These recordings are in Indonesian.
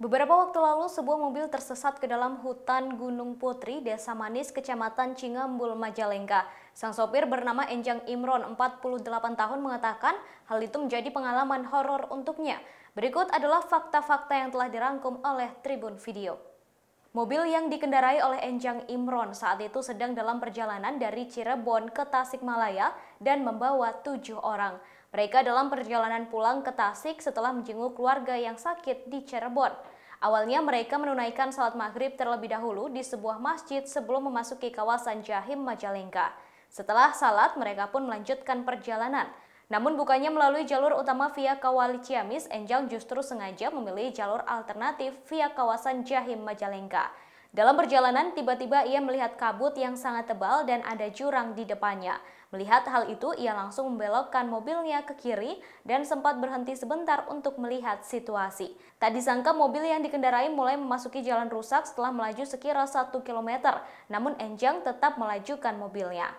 Beberapa waktu lalu, sebuah mobil tersesat ke dalam hutan Gunung Putri, Desa Manis, Kecamatan Cingambul, Majalengka. Sang sopir bernama Enjang Imron, 48 tahun, mengatakan hal itu menjadi pengalaman horor untuknya. Berikut adalah fakta-fakta yang telah dirangkum oleh Tribun Video. Mobil yang dikendarai oleh Enjang Imron saat itu sedang dalam perjalanan dari Cirebon ke Tasikmalaya dan membawa tujuh orang. Mereka dalam perjalanan pulang ke Tasik setelah menjenguk keluarga yang sakit di Cirebon. Awalnya mereka menunaikan salat maghrib terlebih dahulu di sebuah masjid sebelum memasuki kawasan Jahim Majalengka. Setelah salat, mereka pun melanjutkan perjalanan. Namun bukannya melalui jalur utama via Kawali Ciamis, Enjang justru sengaja memilih jalur alternatif via kawasan Jahim Majalengka. Dalam perjalanan, tiba-tiba ia melihat kabut yang sangat tebal dan ada jurang di depannya. Melihat hal itu, ia langsung membelokkan mobilnya ke kiri dan sempat berhenti sebentar untuk melihat situasi. Tak disangka mobil yang dikendarai mulai memasuki jalan rusak setelah melaju sekira 1 km, namun Enjang tetap melajukan mobilnya.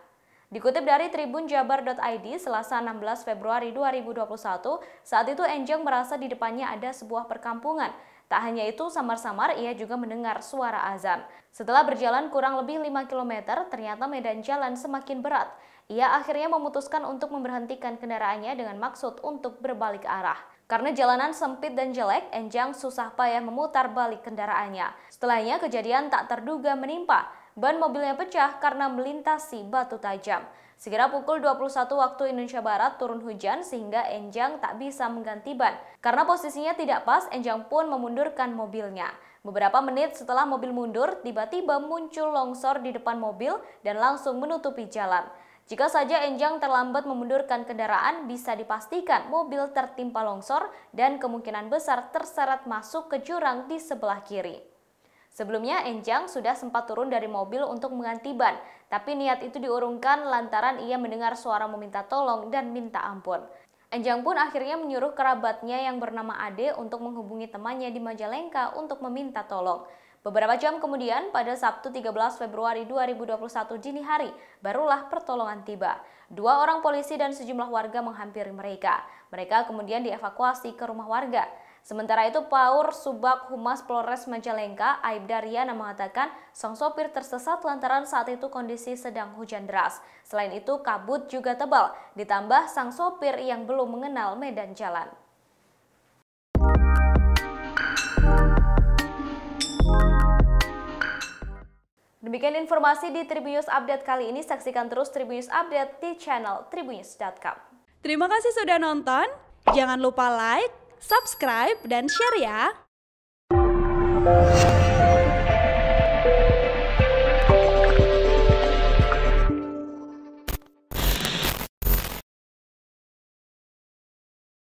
Dikutip dari Tribun tribunjabar.id selasa 16 Februari 2021, saat itu Enjang merasa di depannya ada sebuah perkampungan. Tak hanya itu, samar-samar ia juga mendengar suara azan. Setelah berjalan kurang lebih 5 km, ternyata medan jalan semakin berat. Ia akhirnya memutuskan untuk memberhentikan kendaraannya dengan maksud untuk berbalik arah. Karena jalanan sempit dan jelek, Enjang susah payah memutar balik kendaraannya. Setelahnya kejadian tak terduga menimpa. Ban mobilnya pecah karena melintasi batu tajam. Segera pukul 21 waktu Indonesia Barat turun hujan sehingga Enjang tak bisa mengganti ban. Karena posisinya tidak pas, Enjang pun memundurkan mobilnya. Beberapa menit setelah mobil mundur, tiba-tiba muncul longsor di depan mobil dan langsung menutupi jalan. Jika saja Enjang terlambat memundurkan kendaraan, bisa dipastikan mobil tertimpa longsor dan kemungkinan besar terseret masuk ke jurang di sebelah kiri. Sebelumnya, Enjang sudah sempat turun dari mobil untuk mengganti ban, tapi niat itu diurungkan lantaran ia mendengar suara meminta tolong dan minta ampun. Enjang pun akhirnya menyuruh kerabatnya yang bernama Ade untuk menghubungi temannya di Majalengka untuk meminta tolong. Beberapa jam kemudian, pada Sabtu 13 Februari 2021 dini hari, barulah pertolongan tiba. Dua orang polisi dan sejumlah warga menghampiri mereka. Mereka kemudian dievakuasi ke rumah warga. Sementara itu, Paur Subak Humas Polres Majalengka, Aibda Riana mengatakan sang sopir tersesat lantaran saat itu kondisi sedang hujan deras. Selain itu, kabut juga tebal, ditambah sang sopir yang belum mengenal medan jalan. Demikian informasi di Tribunnews Update kali ini. Saksikan terus Tribunnews Update di channel tribunnews.com. Terima kasih sudah nonton. Jangan lupa like, subscribe, dan share ya.